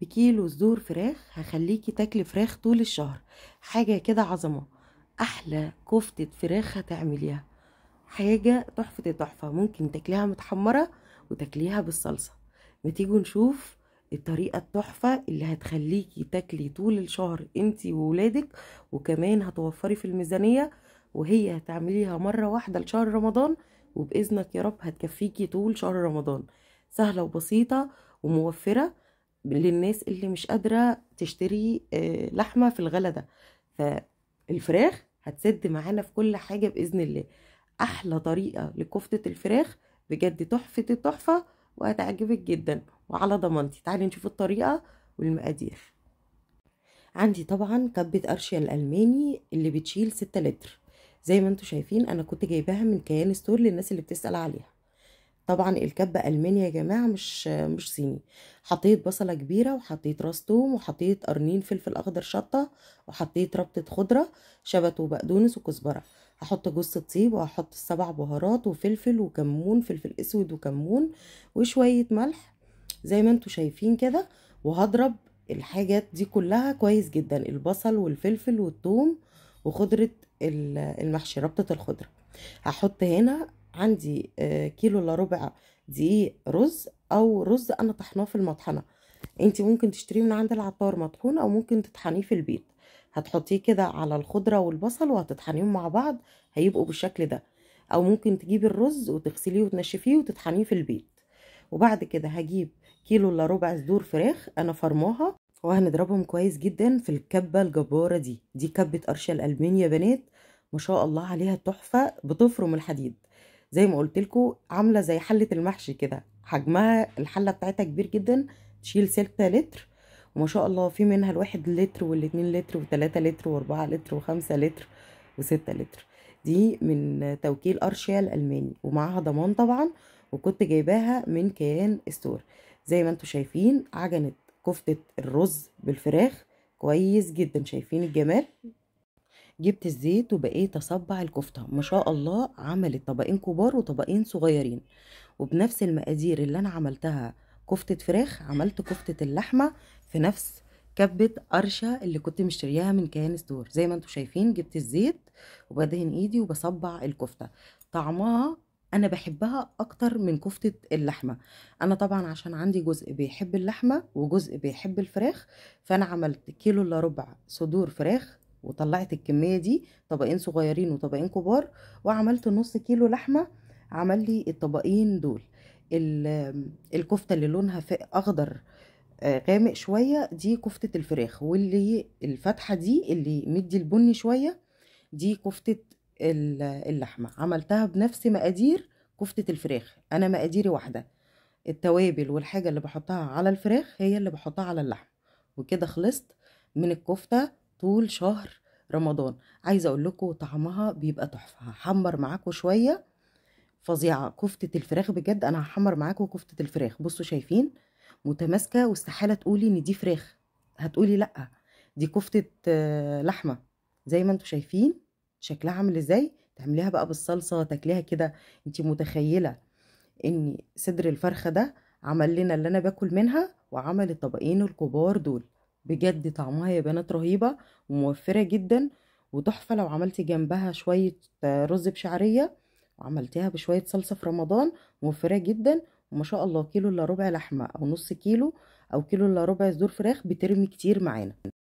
بكيلو صدور فراخ هخليكي تاكلي فراخ طول الشهر حاجه كده عظمه احلى كفته فراخ هتعمليها حاجه تحفه التحفه ممكن تاكليها متحمره وتاكليها بالصلصه ما تيجوا نشوف الطريقه التحفه اللي هتخليكي تاكلي طول الشهر انتي وولادك وكمان هتوفري في الميزانيه وهي هتعمليها مره واحده لشهر رمضان وباذنك يا رب هتكفيكي طول شهر رمضان سهله وبسيطه وموفره للناس اللي مش قادرة تشتري آه، لحمة في الغلا ده فالفراخ هتسد معانا في كل حاجة بإذن الله أحلى طريقة لكفتة الفراخ بجد تحفة التحفة وهتعجبك جدا وعلى ضمانتي تعالي نشوف الطريقة والمقادير عندي طبعا كبة أرشيا الألماني اللي بتشيل ستة لتر زي ما انتوا شايفين انا كنت جايباها من كيان ستور للناس اللي بتسأل عليها طبعا الكبة المانيا يا جماعة مش مش صيني حطيت بصلة كبيرة وحطيت راس توم وحطيت قرنين فلفل أخضر شطة وحطيت ربطة خضرة شبت وبقدونس وكزبرة هحط جوز طيب وهحط السبع بهارات وفلفل وكمون فلفل اسود وكمون وشوية ملح زي ما انتوا شايفين كده وهضرب الحاجات دي كلها كويس جدا البصل والفلفل والثوم وخضرة المحشي ربطة الخضرة هحط هنا عندي آه، كيلو الا ربع دقيق رز او رز انا طحناه في المطحنه انت ممكن تشتريه من عند العطار مطحون او ممكن تطحنيه في البيت هتحطيه كده على الخضره والبصل وهتطحنيهم مع بعض هيبقوا بالشكل ده او ممكن تجيبي الرز وتغسليه وتنشفيه وتطحنيه في البيت وبعد كده هجيب كيلو الا ربع صدور فراخ انا فرماها وهنضربهم كويس جدا في الكبه الجباره دي دي كبه قرشه الالمنيا بنات ما شاء الله عليها تحفه بتفرم الحديد زي ما قلت لكم عامله زي حله المحشي كده حجمها الحله بتاعتها كبير جدا تشيل 6 لتر وما شاء الله في منها الواحد لتر والاتنين لتر وتلاتة لتر واربعة لتر وخمسة لتر وستة لتر دي من توكيل ارشيا الالماني ومعاها ضمان طبعا وكنت جايباها من كيان ستور زي ما انتم شايفين عجنت كفتة الرز بالفراخ كويس جدا شايفين الجمال جبت الزيت وبقيت اصبع الكفته ما شاء الله عملت طبقين كبار وطبقين صغيرين وبنفس المقادير اللي انا عملتها كفته فراخ عملت كفته اللحمه في نفس كبه قرشه اللي كنت مشترياها من كيان ستور زي ما انتم شايفين جبت الزيت وبدهن ايدي وبصبع الكفته طعمها انا بحبها اكتر من كفته اللحمه انا طبعا عشان عندي جزء بيحب اللحمه وجزء بيحب الفراخ فانا عملت كيلو الا ربع صدور فراخ وطلعت الكمية دي طبقين صغيرين وطبقين كبار وعملت نص كيلو لحمة عمل لي الطبقين دول الكفتة اللي لونها اخضر آه، غامق شوية دي كفتة الفراخ واللي الفتحة دي اللي مدي البني شوية دي كفتة اللحمة عملتها بنفس مقادير كفتة الفراخ انا مقاديري واحدة التوابل والحاجة اللي بحطها على الفراخ هي اللي بحطها على اللحم وكده خلصت من الكفتة طول شهر رمضان عايزه اقول لكم طعمها بيبقى تحفه هحمر معاكم شويه فظيعه كفته الفراخ بجد انا هحمر معاكم كفته الفراخ بصوا شايفين متماسكه واستحاله تقولي ان دي فراخ هتقولي لا دي كفته آه، لحمه زي ما انتم شايفين شكلها عامل ازاي تعمليها بقى بالصلصه تاكليها كده انت متخيله ان صدر الفرخه ده عمل لنا اللي انا باكل منها وعمل الطبقين الكبار دول بجد طعمها يا بنات رهيبة وموفرة جدا وتحفة لو عملتي جنبها شوية رز بشعرية وعملتيها بشوية صلصة في رمضان موفرة جدا وما شاء الله كيلو الا ربع لحمة او نص كيلو او كيلو الا ربع صدور فراخ بترمي كتير معانا